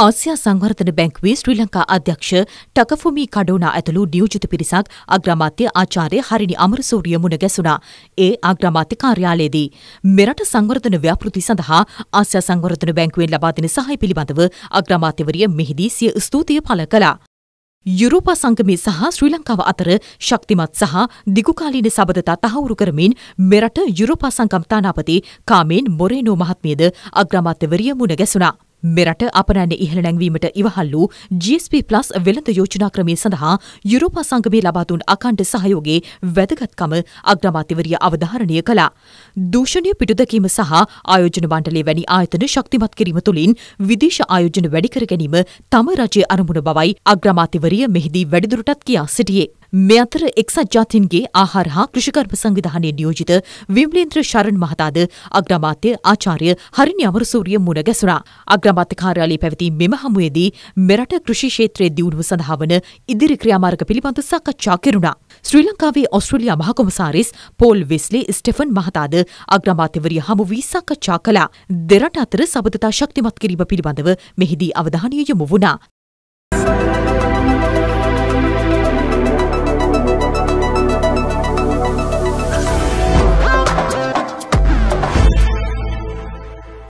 ආසියා සංවර්ධන බැංකුවේ ශ්‍රී ලංකා අධ්‍යක්ෂ ටකෆුමි කඩෝනා ඇතුළු නියෝජිත පිරිසක් අග්‍රාමාත්‍ය ආචාර්ය හරිනි අමරසූරිය මුණ ගැසුණා. ඒ අග්‍රාමාත්‍ය කාර්යාලයේදී මෙරට සංවර්ධන ව්‍යාපෘති සඳහා ආසියා සංවර්ධන බැංකුවෙන් ලබා දෙන සහාය පිළිබඳව අග්‍රාමාත්‍යවරිය මෙහිදී සිය ස්තුතිය පළ කළා. යුරෝපා සංගමය සහ ශ්‍රී ලංකාව අතර ශක්තිමත් සහ දිගුකාලීන සබඳතා තහවුරු කරමින් මෙරට යුරෝපා සංගම් තානාපති කාමෙන් මොරේනෝ මහත්මියද අග්‍රාමාත්‍යවරිය මුණ ගැසුණා. මෙරට අපනෑන ඉහළ නැංවීමට ඉවහල් වූ GSP+ වෙළඳ යෝජනා ක්‍රමය සඳහා යුරෝපා සංගමේ ලබා දුන් අකණ්ඩ සහයෝගයේ වැදගත්කම අග්‍රාමාත්‍යවරිය අවධාරණය කළා. දූෂණය පිටුදැකීම සහ ආයෝජන මණ්ඩලය වැනි ආයතන ශක්තිමත් කිරීම තුළින් විදේශ ආයෝජන වැඩි කර ගැනීම තම රජයේ අරමුණ බවයි අග්‍රාමාත්‍යවරිය මෙහිදී වැඩිදුරටත් කියා සිටියේ. මේ අතර එක්සත් ජාතීන්ගේ ආහාර හා කෘෂිකර්ම සංවිධානයේ නියෝජිත විම්ලේන්ද්‍ර ශරණ මහතාද අග්‍රාමාත්‍ය ආචාර්ය හරිනි අමරසූරිය මුණ ගැසුණා. අග්‍රා අමාත්‍ය කාර්යාලයේ පැවති මෙම හමුවේදී මෙරට කෘෂි ක්ෂේත්‍රයේ දියුණුව සඳහා වන ඉදිරි ක්‍රියාමාර්ග පිළිබඳ සාකච්ඡා කෙරුණා. ශ්‍රී ලංකාවේ ඔස්ට්‍රේලියා මහකොමසාරිස් පෝල් වෙස්ලි ස්ටෙෆන් මහතාද අග්‍රාමාත්‍යවරිය හමු වී සාකච්ඡා කළා. දෙරට අතර සබඳතා ශක්තිමත් කිරීම පිළිබඳව මෙහිදී අවධානය යොමු වුණා.